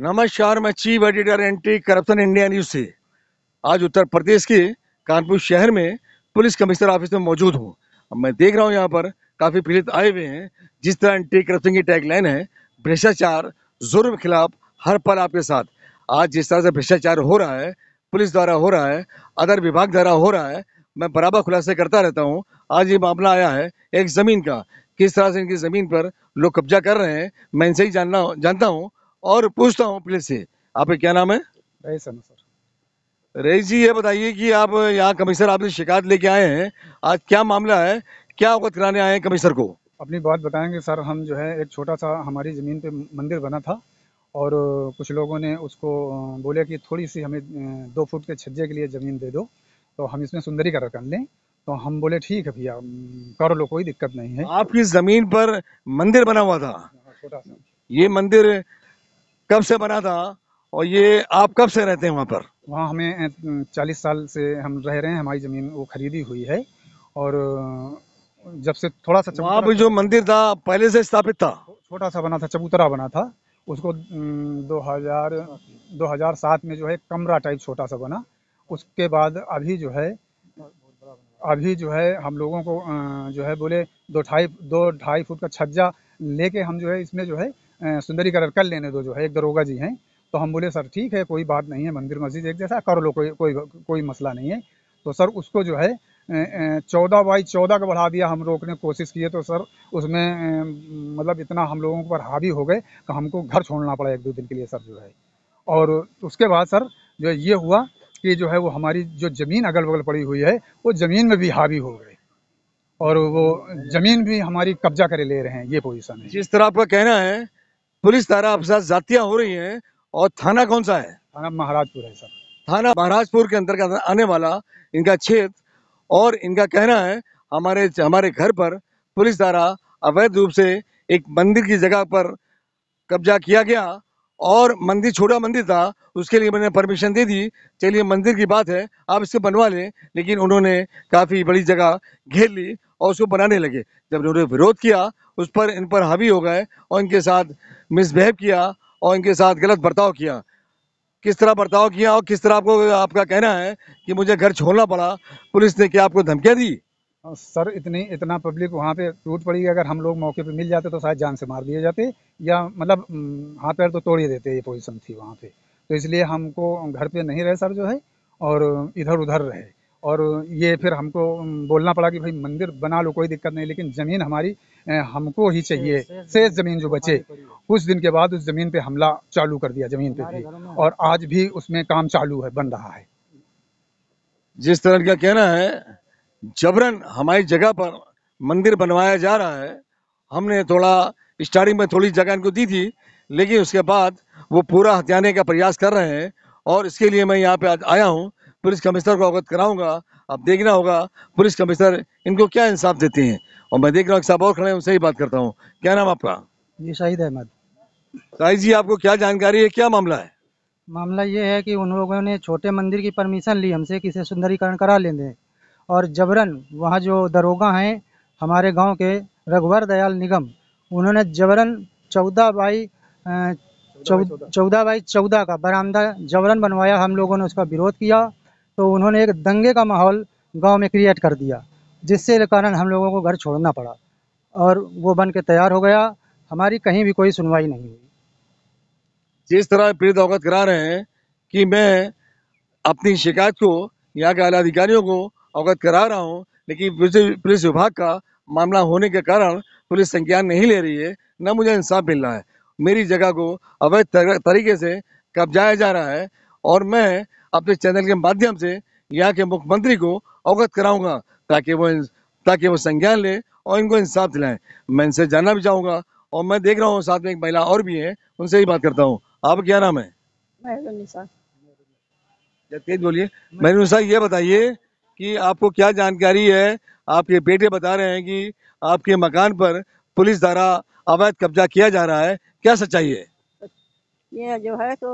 नमस्कार मैं chief editor anti corruption India news से आज उत्तर प्रदेश के कानपुर शहर में पुलिस कमिश्नर ऑफिस में मौजूद हूँ अब मैं देख रहा हूँ यहाँ पर काफ़ी पीड़ित आए हुए हैं जिस तरह एंटी करप्शन की टैगलाइन है भ्रष्टाचार जुर्म खिलाफ हर पल आपके साथ आज जिस तरह से भ्रष्टाचार हो रहा है पुलिस द्वारा हो रहा है अदर विभाग द्वारा हो रहा है मैं बराबर खुलासे करता रहता हूँ आज ये मामला आया है एक ज़मीन का किस तरह से इनकी ज़मीन पर लोग कब्जा कर रहे हैं मैं इनसे ही जानना जानता हूँ और पूछता हूँ पुलिस से आपका क्या नाम है रईस सर रईस जी ये बताइए कि आप यहाँ कमिश्नर आपने शिकायत लेके आए हैं आज क्या मामला है क्या अवगत कराने आए हैं कमिश्नर को अपनी बात बताएंगे सर हम जो है एक छोटा सा हमारी ज़मीन पे मंदिर बना था और कुछ लोगों ने उसको बोले कि थोड़ी सी हमें दो फुट के छज्जे के लिए ज़मीन दे दो तो हम इसमें सुंदरी का कर लें तो हम बोले ठीक है भैया कर लो कोई दिक्कत नहीं है आपकी ज़मीन पर मंदिर बना हुआ था हाँ, छोटा सा ये मंदिर कब से बना था और ये आप कब से रहते हैं वहाँ पर वहाँ हमें चालीस साल से हम रह रहे हैं हमारी ज़मीन वो खरीदी हुई है और जब से थोड़ा सा वहाँ पर जो मंदिर था पहले से स्थापित था छोटा सा बना था चबूतरा बना था उसको 2000 2007 में जो है कमरा टाइप छोटा सा बना उसके बाद अभी जो है अभी जो है हम लोगों को जो है बोले दो ढाई दो ढाई फुट का छज्जा लेके हम जो है इसमें जो है सुंदरी कलर कर लेने दो जो है एक दरोगा जी हैं तो हम बोले सर ठीक है कोई बात नहीं है मंदिर मस्जिद एक जैसा कर लो कोई कोई कोई मसला नहीं है तो सर उसको जो है चौदह बाई चौदह का बढ़ा दिया हम रोकने की कोशिश किए तो सर उसमें मतलब इतना हम लोगों पर हावी हो गए कि हमको घर छोड़ना पड़ा एक दो दिन के लिए सर जो है और उसके बाद सर जो ये हुआ कि जो है वो हमारी जो ज़मीन अगल बगल पड़ी हुई है वो ज़मीन में भी हावी हो गए और वो ज़मीन भी हमारी कब्जा करे ले रहे हैं ये पोजिशन है जिस तरह आपका कहना है पुलिस थाना आपके साथ जातियां हो रही हैं और थाना कौन सा है थाना महाराजपुर है सर थाना महाराजपुर के अंतर्गत आने वाला इनका क्षेत्र और इनका कहना है हमारे हमारे घर पर पुलिस द्वारा अवैध रूप से एक मंदिर की जगह पर कब्जा किया गया और मंदिर छोटा मंदिर था उसके लिए मैंने परमिशन दे दी चलिए मंदिर की बात है आप इसको बनवा लें लेकिन उन्होंने काफ़ी बड़ी जगह घेर ली और उसको बनाने लगे जब उन्होंने विरोध किया उस पर इन पर हावी हो गए और इनके साथ मिसबिहेव किया और इनके साथ गलत बर्ताव किया किस तरह बर्ताव किया और किस तरह आपको आपका कहना है कि मुझे घर छोड़ना पड़ा पुलिस ने क्या आपको धमकियाँ दी सर इतनी इतना पब्लिक वहाँ पे टूट पड़ी अगर हम लोग मौके पे मिल जाते तो शायद जान से मार दिए जाते या मतलब हाथ पैर तो तोड़ ही देते ये पोजीशन थी वहाँ पे तो इसलिए हमको घर पे नहीं रहे सर जो है और इधर उधर रहे और ये फिर हमको बोलना पड़ा कि भाई मंदिर बना लो कोई दिक्कत नहीं लेकिन ज़मीन हमारी हमको ही चाहिए शेष ज़मीन तो जो बचे कुछ दिन के बाद उस ज़मीन पर हमला चालू कर दिया ज़मीन पर भी और आज भी उसमें काम चालू है बन रहा है जिस तरह का कहना है जबरन हमारी जगह पर मंदिर बनवाया जा रहा है हमने थोड़ा स्टार्टिंग में थोड़ी जगह इनको दी थी लेकिन उसके बाद वो पूरा हत्याने का प्रयास कर रहे हैं और इसके लिए मैं यहाँ पे आज आया हूँ पुलिस कमिश्नर को अवगत कराऊंगा अब देखना होगा पुलिस कमिश्नर इनको क्या इंसाफ देते हैं और मैं देख रहा हूँ साहब और खड़े उनसे ही बात करता हूँ क्या नाम आपका जी शाहिद अहमद शाहिद जी आपको क्या जानकारी है क्या मामला है मामला ये है कि उन लोगों ने छोटे मंदिर की परमिशन ली हमसे किसे सुंदरीकरण करा लेंगे और जबरन वहाँ जो दरोगा हैं हमारे गांव के रघुवर दयाल निगम उन्होंने जबरन चौदह बाई चौदह बाई चौदह का बरामदा जबरन बनवाया हम लोगों ने उसका विरोध किया तो उन्होंने एक दंगे का माहौल गांव में क्रिएट कर दिया जिससे कारण हम लोगों को घर छोड़ना पड़ा और वो बन के तैयार हो गया हमारी कहीं भी कोई सुनवाई नहीं हुई जिस तरह प्रीत अवगत करा रहे हैं कि मैं अपनी शिकायत को यहाँ के आला अधिकारियों को अवगत करा रहा हूँ लेकिन पुलिस विभाग का मामला होने के कारण पुलिस संज्ञान नहीं ले रही है न मुझे इंसाफ मिल रहा है मेरी जगह को अवैध तरीके से कब्जाया जा रहा है और मैं अपने चैनल के माध्यम से यहाँ के मुख्यमंत्री को अवगत कराऊंगा ताकि वो ताकि वो संज्ञान ले और इनको इंसाफ दिलाएं मैं इनसे जाना भी चाहूँगा और मैं देख रहा हूँ साथ में एक महिला और भी है उनसे ही बात करता हूँ आप क्या नाम है तेज बोलिए मैं ये बताइए कि आपको क्या जानकारी है आपके बेटे बता रहे हैं कि आपके मकान पर पुलिस द्वारा अवैध कब्जा किया जा रहा है क्या सच्चाई है ये जो है तो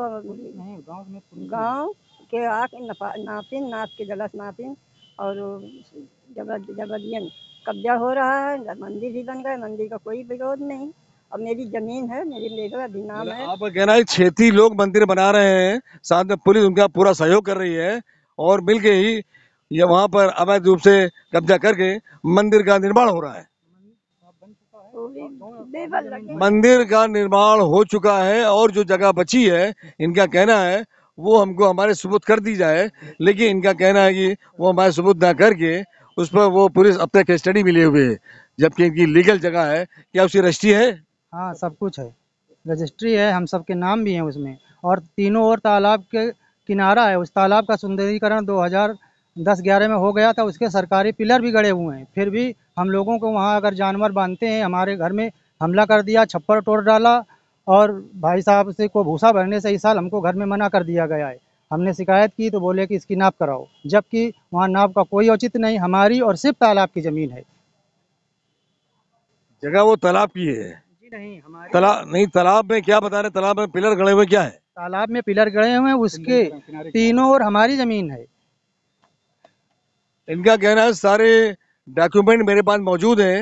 गांव के आक नापिन नाप के जलस नापिन और जबरदियन कब्जा हो रहा है मंदिर भी बन गए मंदिर का कोई विरोध नहीं और मेरी जमीन है मेरी मेरा भी नाम मतलब है आपका कहना है क्षेत्रीय लोग मंदिर बना रहे हैं साथ में पुलिस उनका पूरा सहयोग कर रही है और मिल के ही या वहाँ पर अवैध रूप से कब्जा करके मंदिर का निर्माण हो रहा है मंदिर का निर्माण हो चुका है और जो जगह बची है इनका कहना है वो हमको हमारे सबूत कर दी जाए लेकिन इनका कहना है कि वो हमारे सबूत ना करके उस पर वो पुलिस अब तक कस्टडी में हुए है जबकि इनकी लीगल जगह है क्या उसकी रजिस्ट्री है हाँ सब कुछ है रजिस्ट्री है हम सब के नाम भी हैं उसमें और तीनों और तालाब के किनारा है उस तालाब का सुंदरीकरण 2000 दस ग्यारह में हो गया था उसके सरकारी पिलर भी गड़े हुए हैं फिर भी हम लोगों को वहाँ अगर जानवर बांधते हैं हमारे घर में हमला कर दिया छप्पर तोड़ डाला और भाई साहब से को भूसा भरने से इस साल हमको घर में मना कर दिया गया है हमने शिकायत की तो बोले कि इसकी नाप कराओ जबकि वहाँ नाप का कोई औचित नहीं हमारी और सिर्फ तालाब की ज़मीन है जगह वो तालाब की है जी नहीं हमारी तालाब नहीं तालाब में क्या बता रहे तालाब में पिलर गड़े हुए क्या है तालाब में पिलर गड़े हुए उसके तीनों और हमारी ज़मीन है इनका कहना है सारे डॉक्यूमेंट मेरे पास मौजूद हैं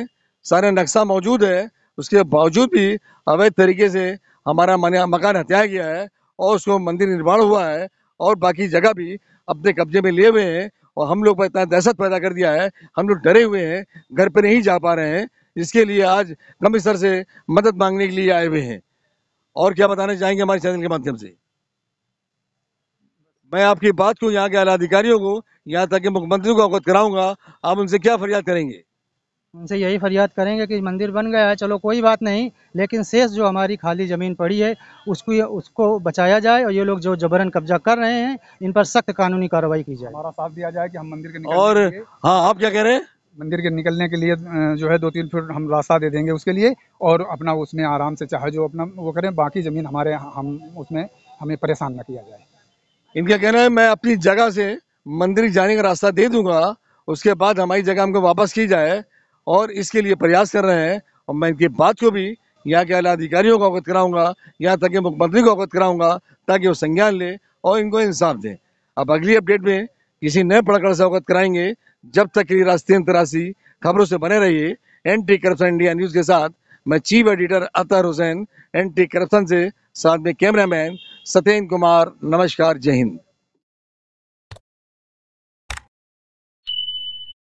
सारे नक्शा मौजूद है उसके बावजूद भी अवैध तरीके से हमारा मकान हत्या गया है और उसको मंदिर निर्माण हुआ है और बाकी जगह भी अपने कब्जे में लिए हुए हैं और हम लोग पर इतना दहशत पैदा कर दिया है हम लोग डरे हुए हैं घर पर नहीं जा पा रहे हैं इसके लिए आज कमिश्नर से मदद मांगने के लिए आए हुए हैं और क्या बताना चाहेंगे हमारे चैनल के माध्यम से मैं आपकी बात को यहाँ के आला अधिकारियों को यहाँ तक कि मुख्यमंत्री को अवगत कराऊंगा आप उनसे क्या फरियाद करेंगे उनसे यही फरियाद करेंगे कि मंदिर बन गया है चलो कोई बात नहीं लेकिन शेष जो हमारी खाली ज़मीन पड़ी है उसको उसको बचाया जाए और ये लोग जो जबरन कब्जा कर रहे हैं इन पर सख्त कानूनी कार्रवाई की जाए हमारा साथ दिया जाए कि हम मंदिर के और हाँ आप क्या कह रहे हैं मंदिर के निकलने के लिए जो है दो तीन फुट हम रास्ता दे देंगे उसके लिए और अपना उसमें आराम से चाहे जो अपना वो करें बाकी ज़मीन हमारे हम उसमें हमें परेशान न किया जाए इनका कहना है मैं अपनी जगह से मंदिर जाने का रास्ता दे दूंगा उसके बाद हमारी जगह हमको वापस की जाए और इसके लिए प्रयास कर रहे हैं और मैं इनकी बात को भी यहाँ के आला अधिकारियों को अवगत कराऊंगा यहाँ तक के मुख्यमंत्री को अवगत कराऊंगा ताकि वो संज्ञान ले और इनको इंसाफ दें अब अगली अपडेट में किसी नए पड़कड़ से अवगत कराएंगे जब तक के लिए रास्ते अंतर्रासी खबरों से बने रहिए एंटी करप्शन इंडिया न्यूज़ के साथ मैं chief editor Atar Hussain anti corruption से साथ में कैमरामैन सत्येंद्र कुमार नमस्कार जय हिंद